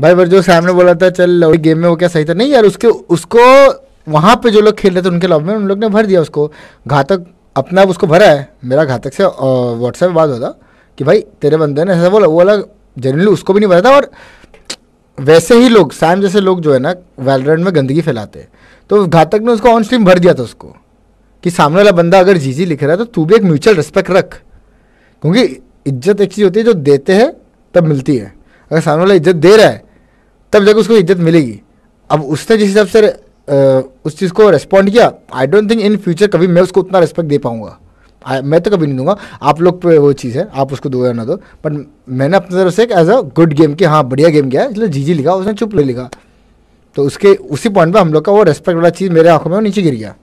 भाई पर जो सैम ने बोला था चल लवली गेम में वो क्या सही था नहीं यार उसके उसको वहाँ पे जो लोग खेल रहे थे उनके लव में उन लोग ने भर दिया उसको घातक अपना आप उसको भरा है मेरा घातक से व्हाट्सएप बात होता कि भाई तेरे बंदे ने ऐसा बोला वो अलग जनरली उसको भी नहीं भरा था और वैसे ही लोग सैम जैसे लोग जो है ना वैलरेंट में गंदगी फैलाते हैं तो घातक ने उसको ऑन स्ट्रीम भर दिया था उसको कि सामने वाला बंदा अगर जीजी लिख रहा है तो तू भी एक म्यूचुअल रिस्पेक्ट रख क्योंकि इज्जत एक चीज़ होती है जो देते हैं तब मिलती है अगर सामने वाला इज्जत दे रहा है तब जाकर उसको इज्जत मिलेगी अब उसने जिस हिसाब से उस चीज़ को रेस्पॉन्ड किया I don't think in future कभी मैं उसको उतना रेस्पेक्ट दे पाऊंगा मैं तो कभी नहीं दूंगा आप लोग पे वो चीज़ है आप उसको दो या ना दो बट मैंने अपनी तरफ से एज अ गुड गेम किया हाँ बढ़िया गेम किया इसलिए जी लिखा उसने चुप ले लिखा तो उसके उसी पॉइंट पर हम लोग का वो रेस्पेक्ट वाला चीज़ मेरे आंखों में नीचे गिर गया